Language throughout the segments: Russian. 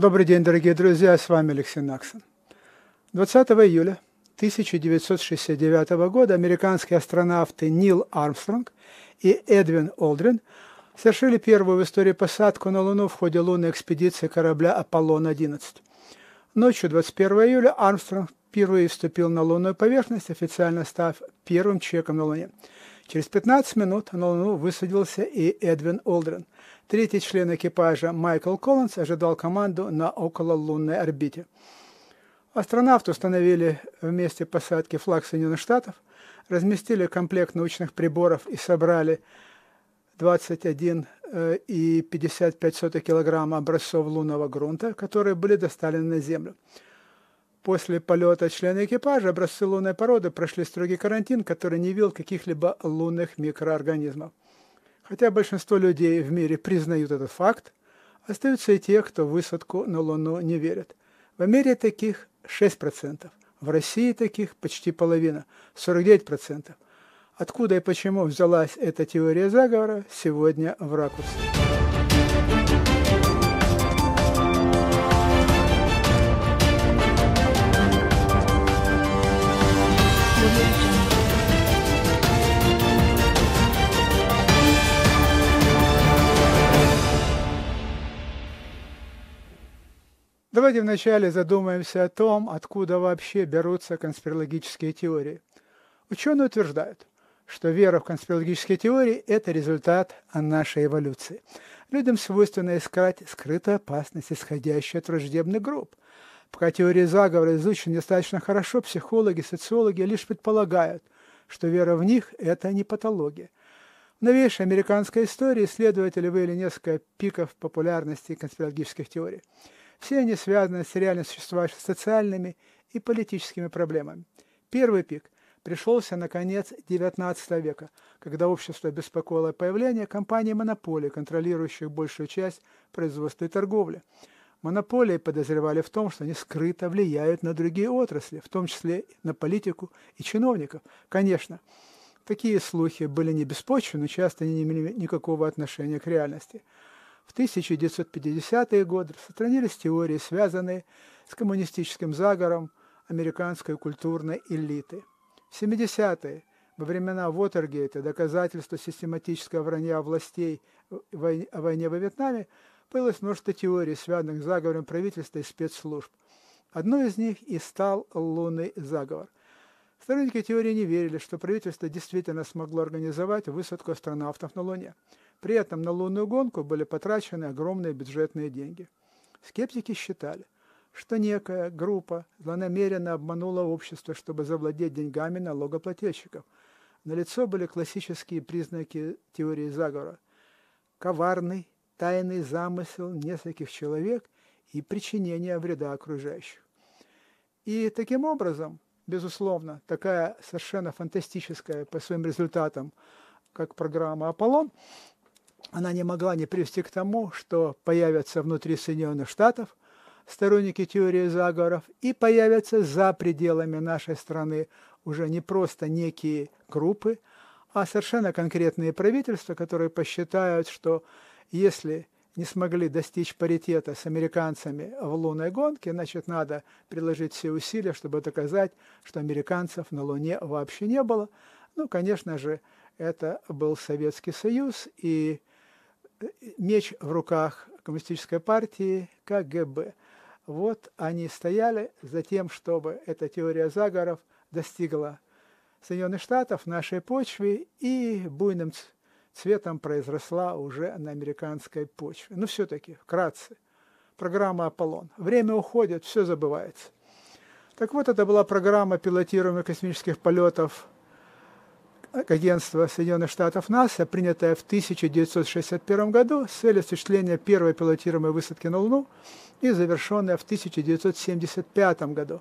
Добрый день, дорогие друзья, с вами Алексей Наксон. 20 июля 1969 года американские астронавты Нил Армстронг и Эдвин Олдрин совершили первую в истории посадку на Луну в ходе лунной экспедиции корабля «Аполлон-11». Ночью 21 июля Армстронг впервые вступил на лунную поверхность, официально став первым человеком на Луне. Через 15 минут на Луну высадился и Эдвин Олдрен. Третий член экипажа Майкл Коллинс ожидал команду на окололунной орбите. Астронавты установили в месте посадки флаг Соединенных Штатов, разместили комплект научных приборов и собрали 21,55 килограмма образцов лунного грунта, которые были доставлены на Землю. После полета члены экипажа образцы лунной породы прошли строгий карантин, который не вел каких-либо лунных микроорганизмов. Хотя большинство людей в мире признают этот факт, остаются и те, кто высадку на Луну не верят. В Америке таких 6%, в России таких почти половина, 49%. Откуда и почему взялась эта теория заговора, сегодня в ракурсе. Давайте вначале задумаемся о том, откуда вообще берутся конспирологические теории. Ученые утверждают, что вера в конспирологические теории – это результат нашей эволюции. Людям свойственно искать скрытую опасность, исходящую от враждебных групп. Пока теории заговора изучены достаточно хорошо, психологи, социологи лишь предполагают, что вера в них – это не патология. В новейшей американской истории исследователи выявили несколько пиков популярности конспирологических теорий – все они связаны с реально существующими социальными и политическими проблемами. Первый пик пришелся на конец XIX века, когда общество беспокоило появление компаний-монополий, контролирующих большую часть производства и торговли. Монополии подозревали в том, что они скрыто влияют на другие отрасли, в том числе на политику и чиновников. Конечно, такие слухи были не беспочвены, часто не имели никакого отношения к реальности – в 1950-е годы распространились теории, связанные с коммунистическим заговором американской культурной элиты. В 70-е, во времена Уотергейта, доказательство систематического вранья властей о войне во Вьетнаме, появилось множество теорий, связанных с заговором правительства и спецслужб. Одной из них и стал лунный заговор. Сторонники теории не верили, что правительство действительно смогло организовать высадку астронавтов на Луне. При этом на лунную гонку были потрачены огромные бюджетные деньги. Скептики считали, что некая группа злонамеренно обманула общество, чтобы завладеть деньгами налогоплательщиков. Налицо были классические признаки теории заговора. Коварный, тайный замысел нескольких человек и причинение вреда окружающих. И таким образом, безусловно, такая совершенно фантастическая по своим результатам, как программа «Аполлон», она не могла не привести к тому, что появятся внутри Соединенных Штатов сторонники теории заговоров и появятся за пределами нашей страны уже не просто некие группы, а совершенно конкретные правительства, которые посчитают, что если не смогли достичь паритета с американцами в лунной гонке, значит, надо приложить все усилия, чтобы доказать, что американцев на Луне вообще не было. Ну, конечно же, это был Советский Союз, и меч в руках коммунистической партии, КГБ. Вот они стояли за тем, чтобы эта теория заговоров достигла Соединенных Штатов, нашей почве и буйным цветом произросла уже на американской почве. Но ну, все-таки, вкратце, программа «Аполлон». Время уходит, все забывается. Так вот, это была программа пилотируемых космических полетов агентства Соединенных Штатов НАСА, принятая в 1961 году с целью осуществления первой пилотируемой высадки на Луну и завершенная в 1975 году.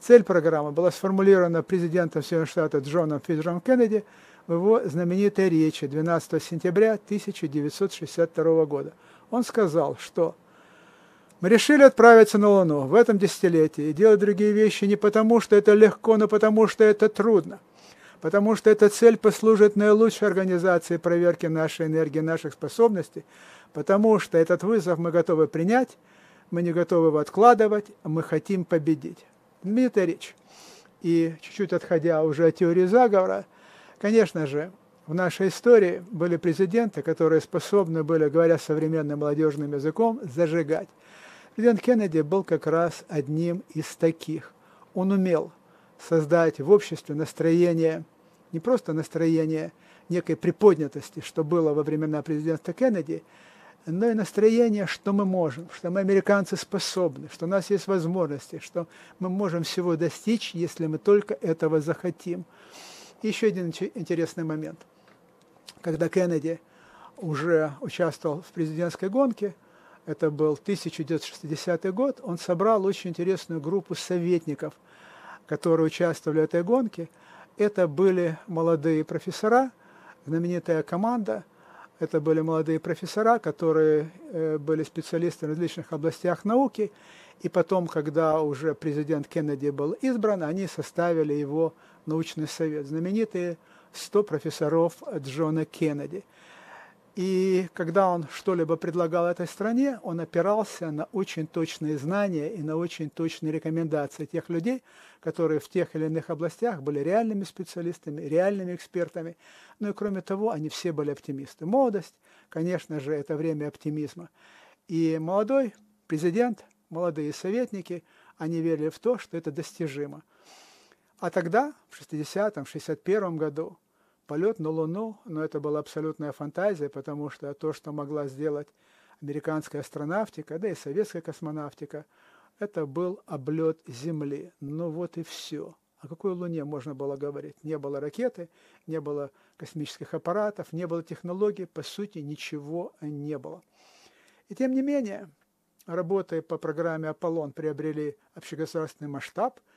Цель программы была сформулирована президентом Соединенных Штатов Джоном Фиджером Кеннеди в его знаменитой речи 12 сентября 1962 года. Он сказал, что мы решили отправиться на Луну в этом десятилетии и делать другие вещи не потому, что это легко, но потому, что это трудно потому что эта цель послужит наилучшей организации проверки нашей энергии, наших способностей, потому что этот вызов мы готовы принять, мы не готовы его откладывать, мы хотим победить. Дмитрий Рич, и чуть-чуть отходя уже от теории заговора, конечно же, в нашей истории были президенты, которые способны были, говоря современным молодежным языком, зажигать. Президент Кеннеди был как раз одним из таких. Он умел создать в обществе настроение не просто настроение некой приподнятости, что было во времена президента Кеннеди, но и настроение, что мы можем, что мы, американцы, способны, что у нас есть возможности, что мы можем всего достичь, если мы только этого захотим. И еще один интересный момент. Когда Кеннеди уже участвовал в президентской гонке, это был 1960 год, он собрал очень интересную группу советников, которые участвовали в этой гонке – это были молодые профессора, знаменитая команда, это были молодые профессора, которые э, были специалисты в различных областях науки, и потом, когда уже президент Кеннеди был избран, они составили его научный совет, знаменитые 100 профессоров Джона Кеннеди. И когда он что-либо предлагал этой стране, он опирался на очень точные знания и на очень точные рекомендации тех людей, которые в тех или иных областях были реальными специалистами, реальными экспертами. Ну и кроме того, они все были оптимисты. Молодость, конечно же, это время оптимизма. И молодой президент, молодые советники, они верили в то, что это достижимо. А тогда, в 60-м, 61-м году, полет на Луну, но это была абсолютная фантазия, потому что то, что могла сделать американская астронавтика, да и советская космонавтика, это был облет Земли. Ну вот и все. О какой Луне можно было говорить? Не было ракеты, не было космических аппаратов, не было технологий, по сути ничего не было. И тем не менее, работы по программе «Аполлон» приобрели общегосударственный масштаб –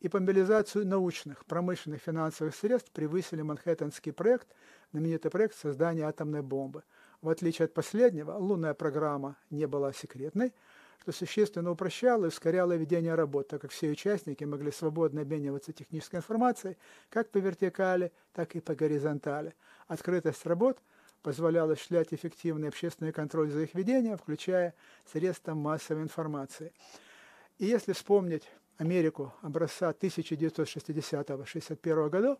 и мобилизацию научных, промышленных финансовых средств превысили Манхэттенский проект, знаменитый проект создания атомной бомбы. В отличие от последнего, лунная программа не была секретной, что существенно упрощало и ускоряло ведение работ, так как все участники могли свободно обмениваться технической информацией как по вертикали, так и по горизонтали. Открытость работ позволяла осуществлять эффективный общественный контроль за их ведением, включая средства массовой информации. И если вспомнить Америку образца 1960-61 года,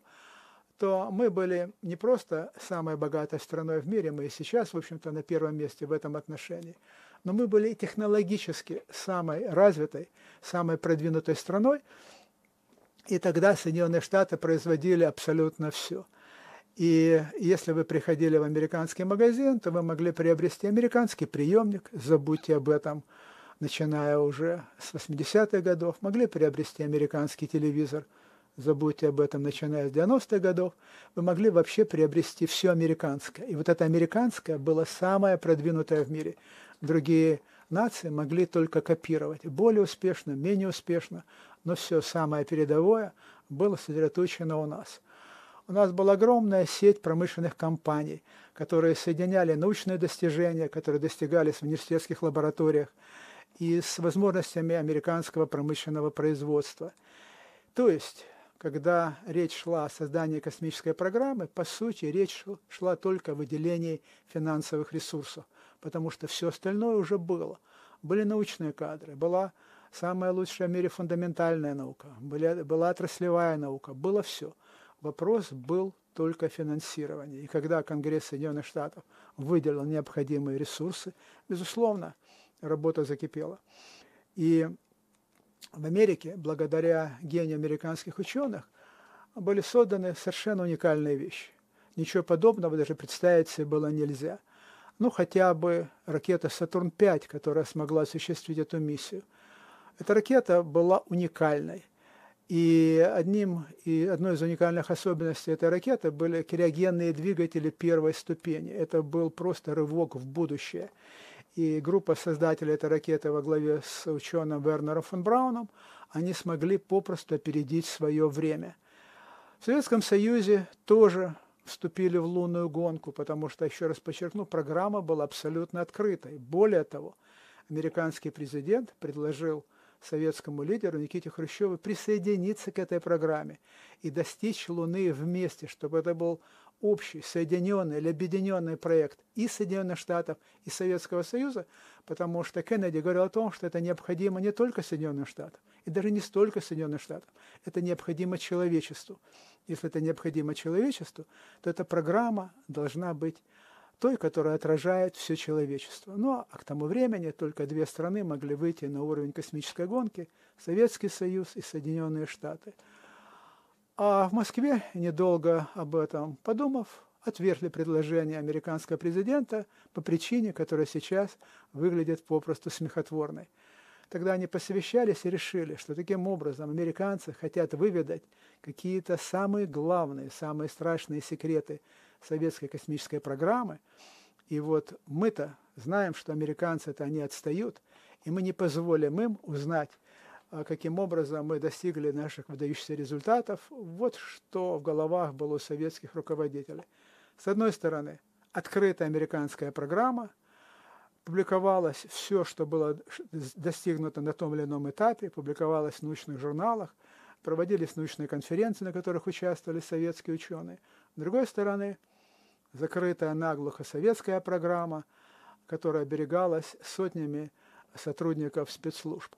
то мы были не просто самой богатой страной в мире, мы и сейчас, в общем-то, на первом месте в этом отношении, но мы были технологически самой развитой, самой продвинутой страной, и тогда Соединенные Штаты производили абсолютно все. И если вы приходили в американский магазин, то вы могли приобрести американский приемник, забудьте об этом – начиная уже с 80-х годов, могли приобрести американский телевизор. Забудьте об этом, начиная с 90-х годов, вы могли вообще приобрести все американское. И вот это американское было самое продвинутое в мире. Другие нации могли только копировать. Более успешно, менее успешно, но все самое передовое было сосредоточено у нас. У нас была огромная сеть промышленных компаний, которые соединяли научные достижения, которые достигались в университетских лабораториях, и с возможностями американского промышленного производства. То есть, когда речь шла о создании космической программы, по сути, речь шла только о выделении финансовых ресурсов, потому что все остальное уже было. Были научные кадры, была самая лучшая в мире фундаментальная наука, были, была отраслевая наука, было все. Вопрос был только финансирование. И когда Конгресс Соединенных Штатов выделил необходимые ресурсы, безусловно, работа закипела. И в Америке, благодаря гению американских ученых, были созданы совершенно уникальные вещи. Ничего подобного даже представить себе было нельзя. Ну, хотя бы ракета «Сатурн-5», которая смогла осуществить эту миссию. Эта ракета была уникальной. И одним, и одной из уникальных особенностей этой ракеты были криогенные двигатели первой ступени. Это был просто рывок в будущее и группа создателей этой ракеты во главе с ученым Вернером фон Брауном, они смогли попросту опередить свое время. В Советском Союзе тоже вступили в лунную гонку, потому что, еще раз подчеркну, программа была абсолютно открытой. Более того, американский президент предложил советскому лидеру Никите Хрущеву присоединиться к этой программе и достичь Луны вместе, чтобы это был общий соединенный или объединенный проект и Соединенных Штатов, и Советского Союза, потому что Кеннеди говорил о том, что это необходимо не только Соединенным Штатам, и даже не столько Соединенным Штатам, это необходимо человечеству. Если это необходимо человечеству, то эта программа должна быть той, которая отражает все человечество. Ну а к тому времени только две страны могли выйти на уровень космической гонки – Советский Союз и Соединенные Штаты – а в Москве, недолго об этом подумав, отвергли предложение американского президента по причине, которая сейчас выглядит попросту смехотворной. Тогда они посовещались и решили, что таким образом американцы хотят выведать какие-то самые главные, самые страшные секреты советской космической программы. И вот мы-то знаем, что американцы-то они отстают, и мы не позволим им узнать а, каким образом мы достигли наших выдающихся результатов. Вот что в головах было у советских руководителей. С одной стороны, открытая американская программа, публиковалось все, что было достигнуто на том или ином этапе, публиковалось в научных журналах, проводились научные конференции, на которых участвовали советские ученые. С другой стороны, закрытая наглухо советская программа, которая оберегалась сотнями сотрудников спецслужб.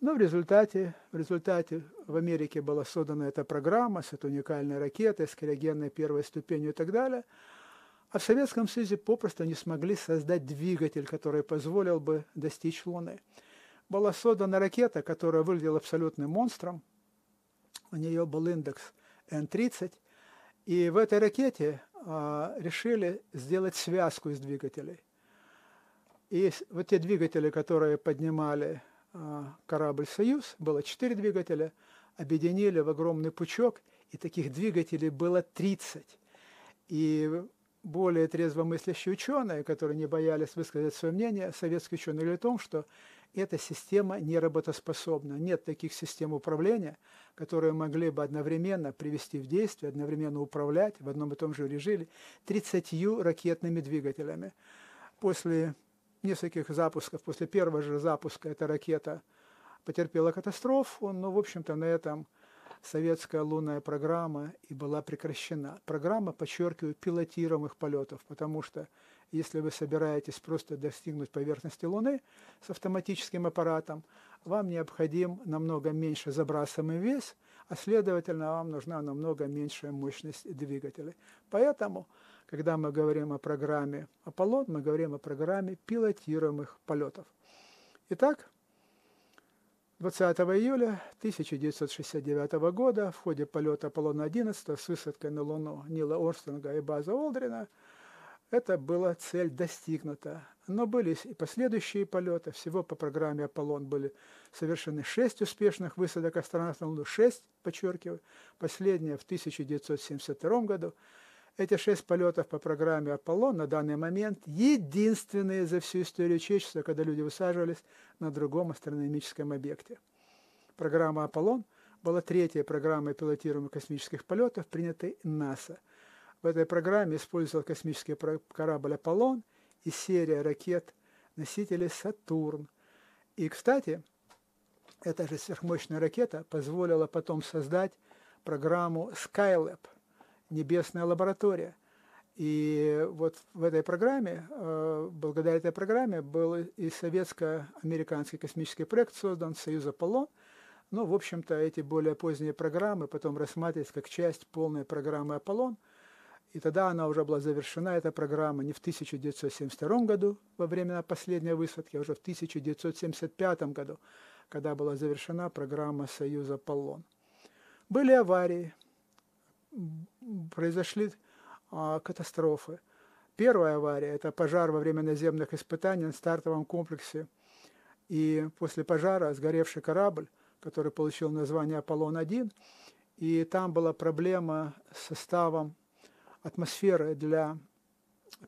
Но в результате, в результате в Америке была создана эта программа с этой уникальной ракетой, с криогенной первой ступенью и так далее. А в Советском Союзе попросту не смогли создать двигатель, который позволил бы достичь Луны. Была создана ракета, которая выглядела абсолютным монстром. У нее был индекс N30. И в этой ракете а, решили сделать связку из двигателей. И вот те двигатели, которые поднимали а, корабль «Союз», было четыре двигателя, объединили в огромный пучок, и таких двигателей было 30. И более трезвомыслящие ученые, которые не боялись высказать свое мнение, советские ученые говорили о том, что эта система неработоспособна. Нет таких систем управления, которые могли бы одновременно привести в действие, одновременно управлять в одном и том же режиме 30 ракетными двигателями. После нескольких запусков, после первого же запуска эта ракета потерпела катастрофу, но, в общем-то, на этом советская лунная программа и была прекращена. Программа, подчеркиваю, пилотируемых полетов, потому что если вы собираетесь просто достигнуть поверхности Луны с автоматическим аппаратом, вам необходим намного меньше забрасываемый вес, а следовательно, вам нужна намного меньшая мощность двигателей. Поэтому когда мы говорим о программе «Аполлон», мы говорим о программе пилотируемых полетов. Итак, 20 июля 1969 года в ходе полета Аполлона-11 с высадкой на Луну Нила Орстинга и база Олдрина это была цель достигнута. Но были и последующие полеты. Всего по программе «Аполлон» были совершены 6 успешных высадок астронавтов на Луну, 6, подчеркиваю. Последняя в 1972 году. Эти шесть полетов по программе «Аполлон» на данный момент единственные за всю историю человечества, когда люди высаживались на другом астрономическом объекте. Программа «Аполлон» была третьей программой пилотируемых космических полетов, принятой НАСА. В этой программе использовал космический корабль «Аполлон» и серия ракет-носителей «Сатурн». И, кстати, эта же сверхмощная ракета позволила потом создать программу Skylab – небесная лаборатория. И вот в этой программе, э, благодаря этой программе, был и советско-американский космический проект создан «Союз Аполлон». Ну, в общем-то, эти более поздние программы потом рассматривались как часть полной программы «Аполлон». И тогда она уже была завершена, эта программа, не в 1972 году, во время последней высадки, а уже в 1975 году, когда была завершена программа «Союз Аполлон». Были аварии – произошли а, катастрофы. Первая авария – это пожар во время наземных испытаний на стартовом комплексе. И после пожара сгоревший корабль, который получил название «Аполлон-1», и там была проблема с составом атмосферы для,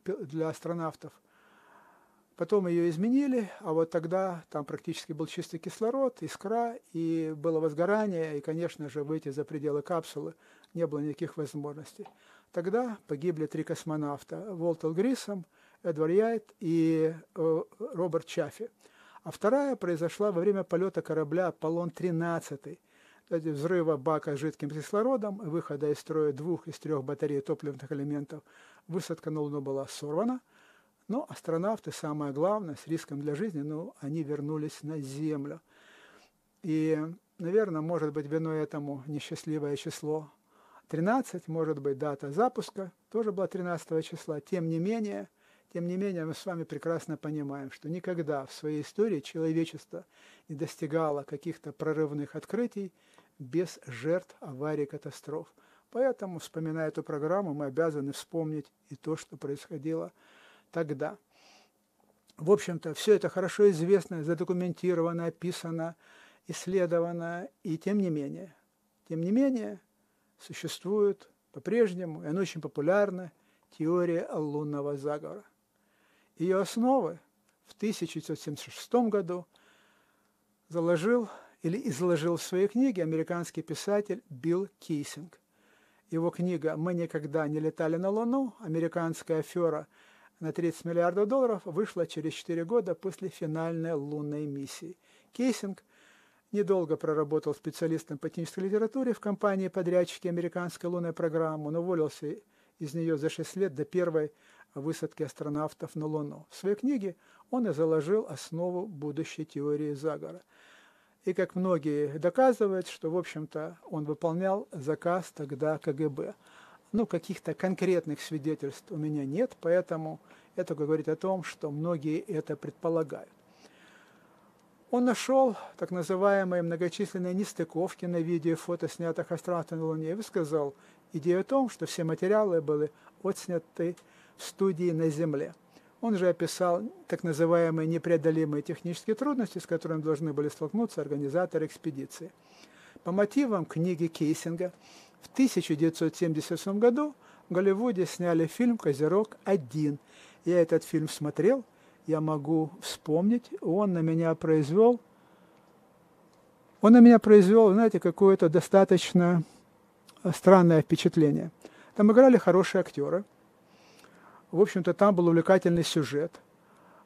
для астронавтов. Потом ее изменили, а вот тогда там практически был чистый кислород, искра, и было возгорание, и, конечно же, выйти за пределы капсулы не было никаких возможностей. Тогда погибли три космонавта – Волтел Грисом, Эдвард Яйт и э, Роберт Чаффи. А вторая произошла во время полета корабля «Аполлон-13», взрыва бака с жидким кислородом, выхода из строя двух из трех батарей топливных элементов, высадка на Луну была сорвана. Но астронавты, самое главное, с риском для жизни, ну, они вернулись на Землю. И, наверное, может быть, виной этому несчастливое число 13, может быть, дата запуска тоже была 13 числа. Тем не менее, тем не менее, мы с вами прекрасно понимаем, что никогда в своей истории человечество не достигало каких-то прорывных открытий без жертв аварий катастроф. Поэтому, вспоминая эту программу, мы обязаны вспомнить и то, что происходило тогда. В общем-то, все это хорошо известно, задокументировано, описано, исследовано, и тем не менее, тем не менее, существует по-прежнему, и она очень популярна, теория лунного заговора. Ее основы в 1976 году заложил или изложил в своей книге американский писатель Билл Кейсинг. Его книга «Мы никогда не летали на Луну. Американская афера на 30 миллиардов долларов» вышла через 4 года после финальной лунной миссии. Кейсинг Недолго проработал специалистом по технической литературе в компании подрядчики американской лунной программы, но уволился из нее за 6 лет до первой высадки астронавтов на Луну. В своей книге он и заложил основу будущей теории заговора. И как многие доказывают, что, в общем-то, он выполнял заказ тогда КГБ. Ну, каких-то конкретных свидетельств у меня нет, поэтому это говорит о том, что многие это предполагают. Он нашел так называемые многочисленные нестыковки на видео и фото, снятых астронавтом на Луне, и высказал идею о том, что все материалы были отсняты в студии на Земле. Он же описал так называемые непреодолимые технические трудности, с которыми должны были столкнуться организаторы экспедиции. По мотивам книги Кейсинга в 1977 году в Голливуде сняли фильм «Козерог-1». Я этот фильм смотрел, я могу вспомнить, он на меня произвел, он на меня произвел, знаете, какое-то достаточно э, странное впечатление. Там играли хорошие актеры, в общем-то, там был увлекательный сюжет,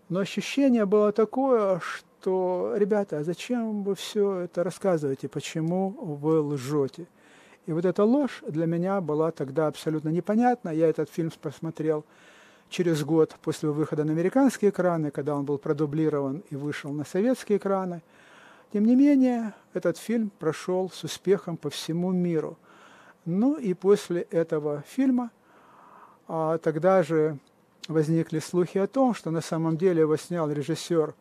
но ощущение было такое, что, ребята, а зачем вы все это рассказываете, почему вы лжете? И вот эта ложь для меня была тогда абсолютно непонятна. Я этот фильм посмотрел через год после выхода на американские экраны, когда он был продублирован и вышел на советские экраны. Тем не менее, этот фильм прошел с успехом по всему миру. Ну и после этого фильма а, тогда же возникли слухи о том, что на самом деле его снял режиссер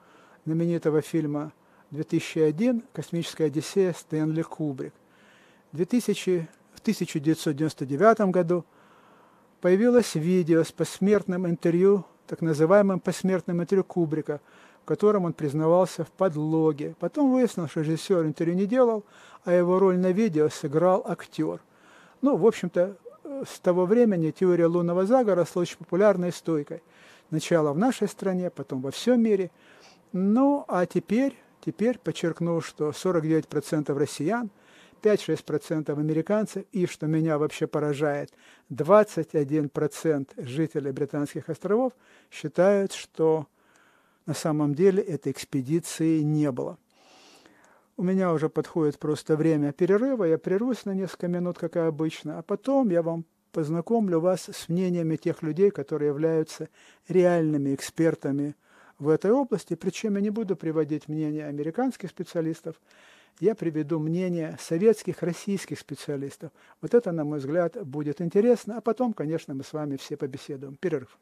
знаменитого фильма 2001 «Космическая Одиссея» Стэнли Кубрик. 2000, в 1999 году появилось видео с посмертным интервью, так называемым посмертным интервью Кубрика, в котором он признавался в подлоге. Потом выяснилось, что режиссер интервью не делал, а его роль на видео сыграл актер. Ну, в общем-то, э, с того времени теория лунного заговора стала очень популярной и стойкой. Начало в нашей стране, потом во всем мире. Ну, а теперь, теперь подчеркну, что 49% россиян – 5-6% американцев и, что меня вообще поражает, 21% жителей Британских островов считают, что на самом деле этой экспедиции не было. У меня уже подходит просто время перерыва, я прервусь на несколько минут, как и обычно, а потом я вам познакомлю вас с мнениями тех людей, которые являются реальными экспертами в этой области, причем я не буду приводить мнения американских специалистов, я приведу мнение советских, российских специалистов. Вот это, на мой взгляд, будет интересно. А потом, конечно, мы с вами все побеседуем. Перерыв.